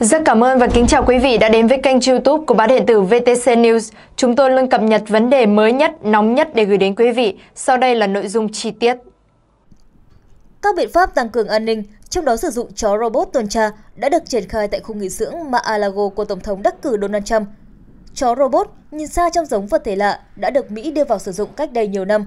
Rất cảm ơn và kính chào quý vị đã đến với kênh youtube của báo điện tử VTC News. Chúng tôi luôn cập nhật vấn đề mới nhất, nóng nhất để gửi đến quý vị. Sau đây là nội dung chi tiết. Các biện pháp tăng cường an ninh, trong đó sử dụng chó robot tuần tra, đã được triển khai tại khu nghỉ dưỡng Mar-a-Lago của Tổng thống đắc cử Donald Trump. Chó robot nhìn xa trong giống vật thể lạ đã được Mỹ đưa vào sử dụng cách đây nhiều năm.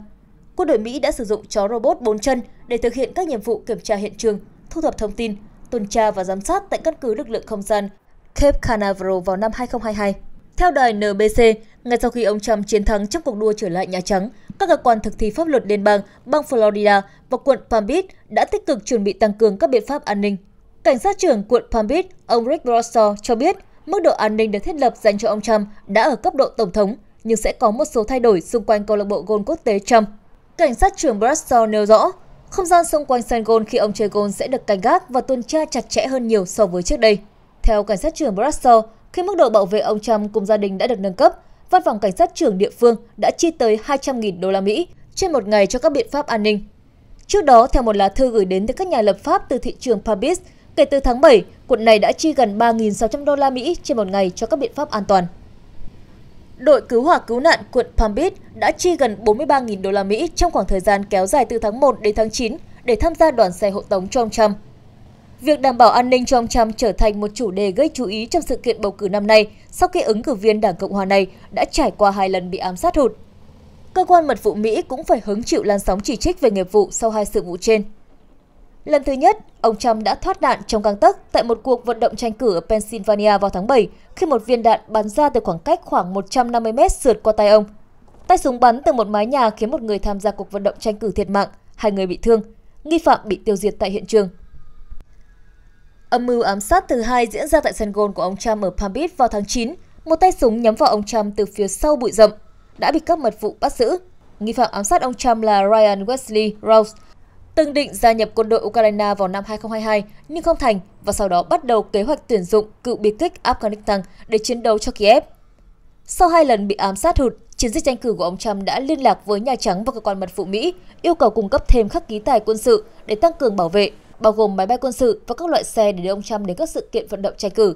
Quân đội Mỹ đã sử dụng chó robot bốn chân để thực hiện các nhiệm vụ kiểm tra hiện trường, thu thập thông tin, tuần tra và giám sát tại căn cứ lực lượng không gian Cape Canaveral vào năm 2022. Theo đài NBC, ngay sau khi ông Trump chiến thắng trong cuộc đua trở lại Nhà Trắng, các cơ quan thực thi pháp luật liên bang, bang Florida và quận Palm Beach đã tích cực chuẩn bị tăng cường các biện pháp an ninh. Cảnh sát trưởng quận Palm Beach, ông Rick Rosso cho biết mức độ an ninh được thiết lập dành cho ông Trump đã ở cấp độ tổng thống, nhưng sẽ có một số thay đổi xung quanh câu lạc bộ golf quốc tế Trump. Cảnh sát trưởng Rosso nêu rõ, không gian xung quanh sân golf khi ông chơi golf sẽ được canh gác và tuần tra chặt chẽ hơn nhiều so với trước đây. Theo cảnh sát trưởng Brussels, khi mức độ bảo vệ ông Trump cùng gia đình đã được nâng cấp, văn phòng cảnh sát trưởng địa phương đã chi tới 200.000 đô la Mỹ trên một ngày cho các biện pháp an ninh. Trước đó, theo một lá thư gửi đến từ các nhà lập pháp từ thị trường Paris, kể từ tháng 7, quận này đã chi gần 3.600 đô la Mỹ trên một ngày cho các biện pháp an toàn đội cứu hỏa cứu nạn quận Palm Beach đã chi gần 43.000 đô la Mỹ trong khoảng thời gian kéo dài từ tháng 1 đến tháng 9 để tham gia đoàn xe hộ tống cho ông Trump. Việc đảm bảo an ninh cho ông Trump trở thành một chủ đề gây chú ý trong sự kiện bầu cử năm nay sau khi ứng cử viên Đảng Cộng hòa này đã trải qua hai lần bị ám sát hụt. Cơ quan mật vụ Mỹ cũng phải hứng chịu lan sóng chỉ trích về nghiệp vụ sau hai sự vụ trên. Lần thứ nhất, ông Trump đã thoát đạn trong căng tấc tại một cuộc vận động tranh cử ở Pennsylvania vào tháng 7 khi một viên đạn bắn ra từ khoảng cách khoảng 150 mét sượt qua tay ông. Tay súng bắn từ một mái nhà khiến một người tham gia cuộc vận động tranh cử thiệt mạng, hai người bị thương, nghi phạm bị tiêu diệt tại hiện trường. Âm mưu ám sát thứ hai diễn ra tại sân golf của ông Trump ở Palm Beach vào tháng 9. Một tay súng nhắm vào ông Trump từ phía sau bụi rậm, đã bị các mật vụ bắt giữ. Nghi phạm ám sát ông Trump là Ryan Wesley Rose từng định gia nhập quân đội Ukraine vào năm 2022 nhưng không thành và sau đó bắt đầu kế hoạch tuyển dụng cựu biệt kích Afghanistan để chiến đấu cho Kiev. Sau hai lần bị ám sát hụt, chiến dịch tranh cử của ông Trump đã liên lạc với Nhà Trắng và cơ quan mật vụ Mỹ yêu cầu cung cấp thêm các ký tài quân sự để tăng cường bảo vệ, bao gồm máy bay quân sự và các loại xe để đưa ông Trump đến các sự kiện vận động tranh cử.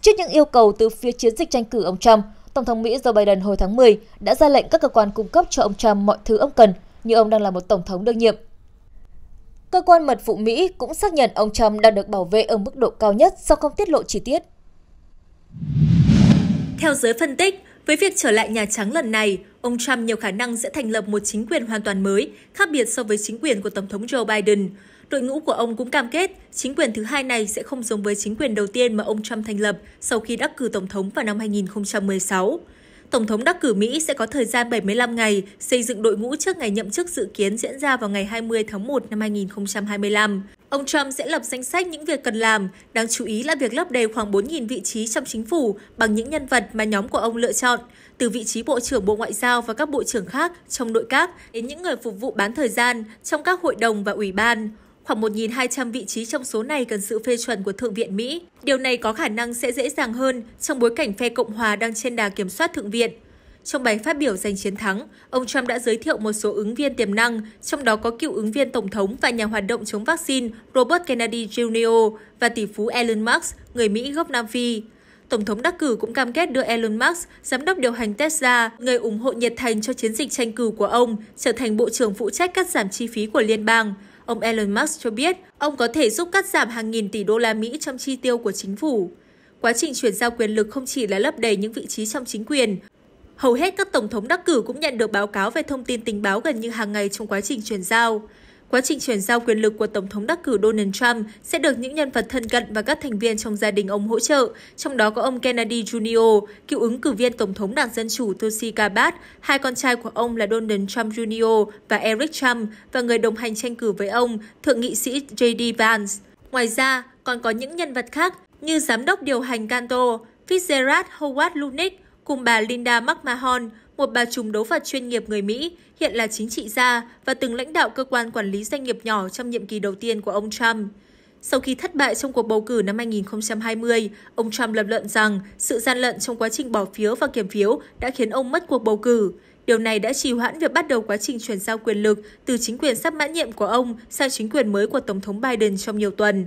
Trước những yêu cầu từ phía chiến dịch tranh cử ông Trump, Tổng thống Mỹ Joe Biden hồi tháng 10 đã ra lệnh các cơ quan cung cấp cho ông Trump mọi thứ ông cần, như ông đang là một tổng thống đương nhiệm Cơ quan mật vụ Mỹ cũng xác nhận ông Trump đang được bảo vệ ở mức độ cao nhất sau không tiết lộ chi tiết. Theo giới phân tích, với việc trở lại Nhà Trắng lần này, ông Trump nhiều khả năng sẽ thành lập một chính quyền hoàn toàn mới, khác biệt so với chính quyền của Tổng thống Joe Biden. Đội ngũ của ông cũng cam kết chính quyền thứ hai này sẽ không giống với chính quyền đầu tiên mà ông Trump thành lập sau khi đắc cử Tổng thống vào năm 2016. Tổng thống đắc cử Mỹ sẽ có thời gian 75 ngày xây dựng đội ngũ trước ngày nhậm chức dự kiến diễn ra vào ngày 20 tháng 1 năm 2025. Ông Trump sẽ lập danh sách những việc cần làm, đáng chú ý là việc lấp đầy khoảng 4.000 vị trí trong chính phủ bằng những nhân vật mà nhóm của ông lựa chọn, từ vị trí Bộ trưởng Bộ Ngoại giao và các bộ trưởng khác trong nội các đến những người phục vụ bán thời gian trong các hội đồng và ủy ban. Khoảng 1.200 vị trí trong số này cần sự phê chuẩn của Thượng viện Mỹ. Điều này có khả năng sẽ dễ dàng hơn trong bối cảnh phe Cộng hòa đang trên đà kiểm soát Thượng viện. Trong bài phát biểu giành chiến thắng, ông Trump đã giới thiệu một số ứng viên tiềm năng, trong đó có cựu ứng viên Tổng thống và nhà hoạt động chống vaccine Robert Kennedy Jr. và tỷ phú Elon Musk, người Mỹ gốc Nam Phi. Tổng thống đắc cử cũng cam kết đưa Elon Musk, giám đốc điều hành Tesla, người ủng hộ nhiệt thành cho chiến dịch tranh cử của ông, trở thành bộ trưởng phụ trách cắt giảm chi phí của liên bang. Ông Elon Musk cho biết ông có thể giúp cắt giảm hàng nghìn tỷ đô la Mỹ trong chi tiêu của chính phủ. Quá trình chuyển giao quyền lực không chỉ là lấp đầy những vị trí trong chính quyền, hầu hết các tổng thống đắc cử cũng nhận được báo cáo về thông tin tình báo gần như hàng ngày trong quá trình chuyển giao quá trình chuyển giao quyền lực của Tổng thống đắc cử Donald Trump sẽ được những nhân vật thân cận và các thành viên trong gia đình ông hỗ trợ, trong đó có ông Kennedy Jr., cựu ứng cử viên Tổng thống Đảng Dân Chủ Tulsi Gabbard, hai con trai của ông là Donald Trump Jr. và Eric Trump và người đồng hành tranh cử với ông, Thượng nghị sĩ J.D. Vance. Ngoài ra, còn có những nhân vật khác như Giám đốc điều hành Canto, Fitzgerald Howard Lunick cùng bà Linda McMahon, một bà trùm đấu phạt chuyên nghiệp người Mỹ, hiện là chính trị gia và từng lãnh đạo cơ quan quản lý doanh nghiệp nhỏ trong nhiệm kỳ đầu tiên của ông Trump. Sau khi thất bại trong cuộc bầu cử năm 2020, ông Trump lập luận rằng sự gian lận trong quá trình bỏ phiếu và kiểm phiếu đã khiến ông mất cuộc bầu cử. Điều này đã trì hoãn việc bắt đầu quá trình chuyển giao quyền lực từ chính quyền sắp mãn nhiệm của ông sang chính quyền mới của Tổng thống Biden trong nhiều tuần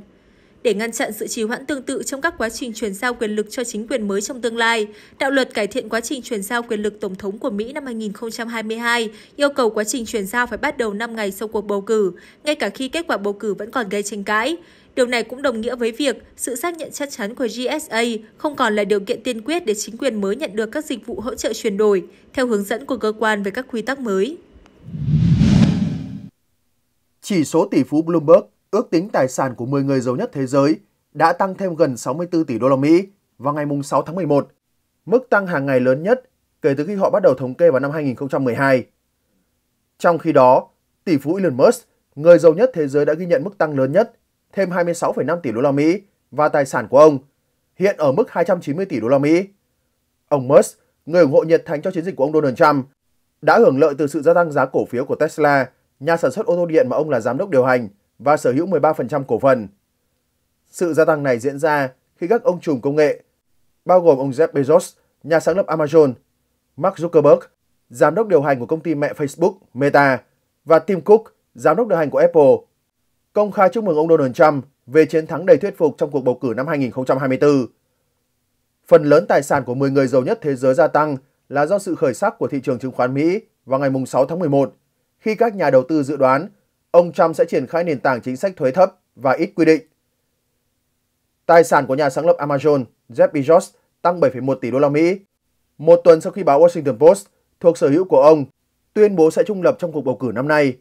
để ngăn chặn sự trì hoãn tương tự trong các quá trình chuyển giao quyền lực cho chính quyền mới trong tương lai. Đạo luật cải thiện quá trình chuyển giao quyền lực tổng thống của Mỹ năm 2022 yêu cầu quá trình chuyển giao phải bắt đầu 5 ngày sau cuộc bầu cử, ngay cả khi kết quả bầu cử vẫn còn gây tranh cãi. Điều này cũng đồng nghĩa với việc sự xác nhận chắc chắn của GSA không còn là điều kiện tiên quyết để chính quyền mới nhận được các dịch vụ hỗ trợ chuyển đổi, theo hướng dẫn của cơ quan về các quy tắc mới. Chỉ số tỷ phú Bloomberg ước tính tài sản của 10 người giàu nhất thế giới đã tăng thêm gần 64 tỷ đô la Mỹ vào ngày 6 tháng 11, mức tăng hàng ngày lớn nhất kể từ khi họ bắt đầu thống kê vào năm 2012. Trong khi đó, tỷ phú Elon Musk, người giàu nhất thế giới đã ghi nhận mức tăng lớn nhất, thêm 26,5 tỷ đô la Mỹ và tài sản của ông hiện ở mức 290 tỷ đô la Mỹ. Ông Musk, người ủng hộ nhiệt thành cho chiến dịch của ông Donald Trump, đã hưởng lợi từ sự gia tăng giá cổ phiếu của Tesla, nhà sản xuất ô tô điện mà ông là giám đốc điều hành – và sở hữu 13% cổ phần. Sự gia tăng này diễn ra khi các ông trùm công nghệ, bao gồm ông Jeff Bezos, nhà sáng lập Amazon, Mark Zuckerberg, giám đốc điều hành của công ty mẹ Facebook, Meta, và Tim Cook, giám đốc điều hành của Apple, công khai chúc mừng ông Donald Trump về chiến thắng đầy thuyết phục trong cuộc bầu cử năm 2024. Phần lớn tài sản của 10 người giàu nhất thế giới gia tăng là do sự khởi sắc của thị trường chứng khoán Mỹ vào ngày 6 tháng 11, khi các nhà đầu tư dự đoán ông Trump sẽ triển khai nền tảng chính sách thuế thấp và ít quy định. Tài sản của nhà sáng lập Amazon, Jeff Bezos, tăng 7,1 tỷ đô la Mỹ. Một tuần sau khi báo Washington Post thuộc sở hữu của ông tuyên bố sẽ trung lập trong cuộc bầu cử năm nay.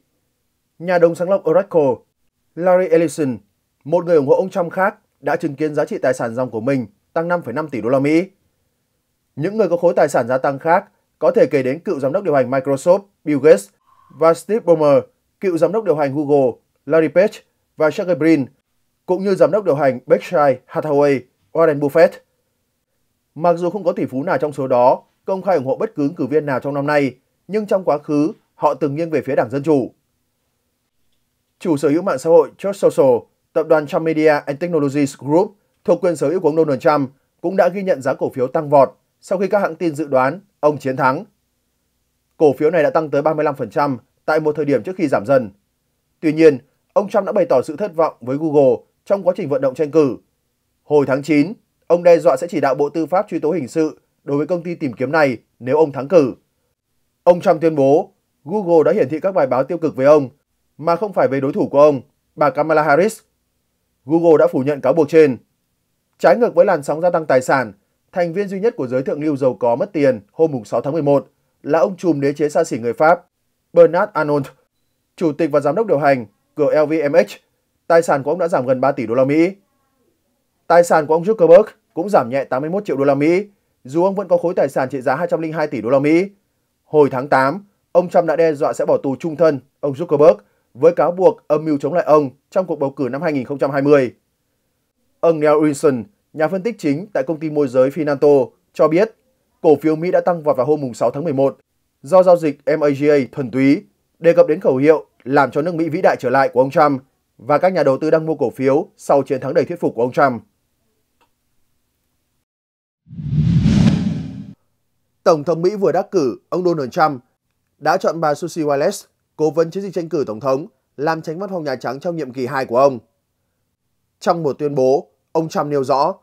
Nhà đồng sáng lập Oracle, Larry Ellison, một người ủng hộ ông Trump khác, đã chứng kiến giá trị tài sản dòng của mình tăng 5,5 tỷ đô la Mỹ. Những người có khối tài sản gia tăng khác có thể kể đến cựu giám đốc điều hành Microsoft Bill Gates và Steve Ballmer, cựu giám đốc điều hành Google Larry Page và Sergey Brin, cũng như giám đốc điều hành Berkshire Hathaway Warren Buffett. Mặc dù không có tỷ phú nào trong số đó công khai ủng hộ bất cứ cử viên nào trong năm nay, nhưng trong quá khứ họ từng nghiêng về phía Đảng Dân Chủ. Chủ sở hữu mạng xã hội Truth Social, tập đoàn Trump Media and Technologies Group thuộc quyền sở hữu của ông Donald Trump cũng đã ghi nhận giá cổ phiếu tăng vọt sau khi các hãng tin dự đoán ông chiến thắng. Cổ phiếu này đã tăng tới 35% tại một thời điểm trước khi giảm dần. Tuy nhiên, ông Trump đã bày tỏ sự thất vọng với Google trong quá trình vận động tranh cử. Hồi tháng 9, ông đe dọa sẽ chỉ đạo Bộ Tư pháp truy tố hình sự đối với công ty tìm kiếm này nếu ông thắng cử. Ông Trump tuyên bố Google đã hiển thị các bài báo tiêu cực với ông mà không phải về đối thủ của ông, bà Kamala Harris. Google đã phủ nhận cáo buộc trên. Trái ngược với làn sóng gia tăng tài sản, thành viên duy nhất của giới thượng lưu giàu có mất tiền hôm 6 tháng 11 là ông trùm đế chế xa xỉ người Pháp Bernard Arnold, chủ tịch và giám đốc điều hành của LVMH, tài sản của ông đã giảm gần 3 tỷ đô la Mỹ. Tài sản của ông Zuckerberg cũng giảm nhẹ 81 triệu đô la Mỹ, dù ông vẫn có khối tài sản trị giá 202 tỷ đô la Mỹ. Hồi tháng 8, ông Trump đã đe dọa sẽ bỏ tù trung thân ông Zuckerberg với cáo buộc âm mưu chống lại ông trong cuộc bầu cử năm 2020. Ông Neil Wilson, nhà phân tích chính tại công ty môi giới Finanto, cho biết cổ phiếu Mỹ đã tăng vọt vào hôm 6 tháng 11 do giao dịch MAGA thuần túy, đề cập đến khẩu hiệu làm cho nước Mỹ vĩ đại trở lại của ông Trump và các nhà đầu tư đang mua cổ phiếu sau chiến thắng đầy thuyết phục của ông Trump. Tổng thống Mỹ vừa đắc cử, ông Donald Trump đã chọn bà Susie Wiles, cố vấn chiến dịch tranh cử tổng thống, làm tránh văn phòng Nhà Trắng trong nhiệm kỳ 2 của ông. Trong một tuyên bố, ông Trump nêu rõ,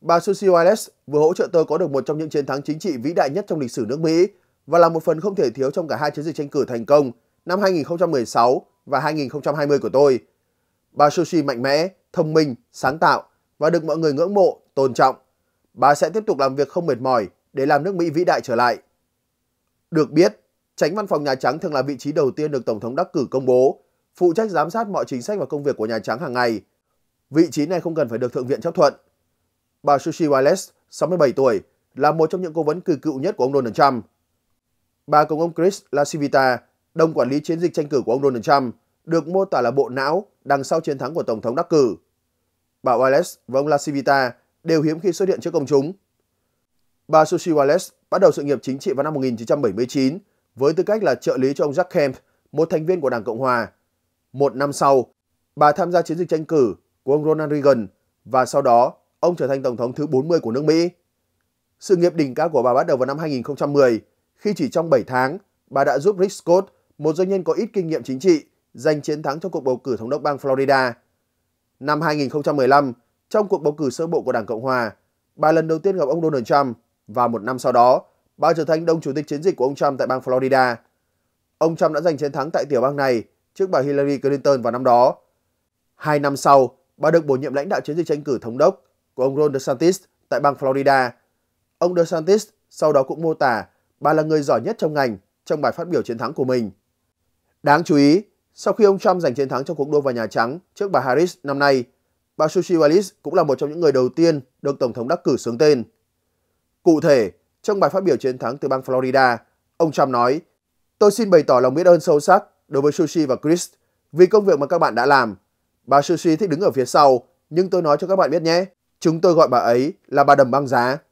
bà Susie Wiles vừa hỗ trợ tôi có được một trong những chiến thắng chính trị vĩ đại nhất trong lịch sử nước Mỹ và là một phần không thể thiếu trong cả hai chiến dịch tranh cử thành công năm 2016 và 2020 của tôi. Bà Sushi mạnh mẽ, thông minh, sáng tạo và được mọi người ngưỡng mộ, tôn trọng. Bà sẽ tiếp tục làm việc không mệt mỏi để làm nước Mỹ vĩ đại trở lại. Được biết, tránh văn phòng Nhà Trắng thường là vị trí đầu tiên được Tổng thống đắc cử công bố, phụ trách giám sát mọi chính sách và công việc của Nhà Trắng hàng ngày. Vị trí này không cần phải được Thượng viện chấp thuận. Bà Sushi Wiles, 67 tuổi, là một trong những cố vấn cử cựu nhất của ông Donald Trump. Bà cùng ông Chris Lasivita, đồng quản lý chiến dịch tranh cử của ông Donald Trump, được mô tả là bộ não đằng sau chiến thắng của Tổng thống đắc cử. Bà Wallace và ông Lasivita đều hiếm khi xuất hiện trước công chúng. Bà Susie Wallace bắt đầu sự nghiệp chính trị vào năm 1979 với tư cách là trợ lý cho ông Jack Kemp, một thành viên của Đảng Cộng Hòa. Một năm sau, bà tham gia chiến dịch tranh cử của ông Ronald Reagan và sau đó ông trở thành Tổng thống thứ 40 của nước Mỹ. Sự nghiệp đỉnh cao của bà bắt đầu vào năm 2010 khi chỉ trong 7 tháng, bà đã giúp Rick Scott, một doanh nhân có ít kinh nghiệm chính trị, giành chiến thắng trong cuộc bầu cử thống đốc bang Florida. Năm 2015, trong cuộc bầu cử sơ bộ của Đảng Cộng Hòa, bà lần đầu tiên gặp ông Donald Trump và một năm sau đó, bà trở thành đồng chủ tịch chiến dịch của ông Trump tại bang Florida. Ông Trump đã giành chiến thắng tại tiểu bang này trước bà Hillary Clinton vào năm đó. Hai năm sau, bà được bổ nhiệm lãnh đạo chiến dịch tranh cử thống đốc của ông Ron DeSantis tại bang Florida. Ông DeSantis sau đó cũng mô tả bà là người giỏi nhất trong ngành trong bài phát biểu chiến thắng của mình. Đáng chú ý, sau khi ông Trump giành chiến thắng trong cuộc đua vào Nhà Trắng trước bà Harris năm nay, bà Sushi Wallis cũng là một trong những người đầu tiên được Tổng thống đắc cử xướng tên. Cụ thể, trong bài phát biểu chiến thắng từ bang Florida, ông Trump nói, Tôi xin bày tỏ lòng biết ơn sâu sắc đối với Sushi và Chris vì công việc mà các bạn đã làm. Bà Sushi thích đứng ở phía sau, nhưng tôi nói cho các bạn biết nhé, chúng tôi gọi bà ấy là bà đầm băng giá.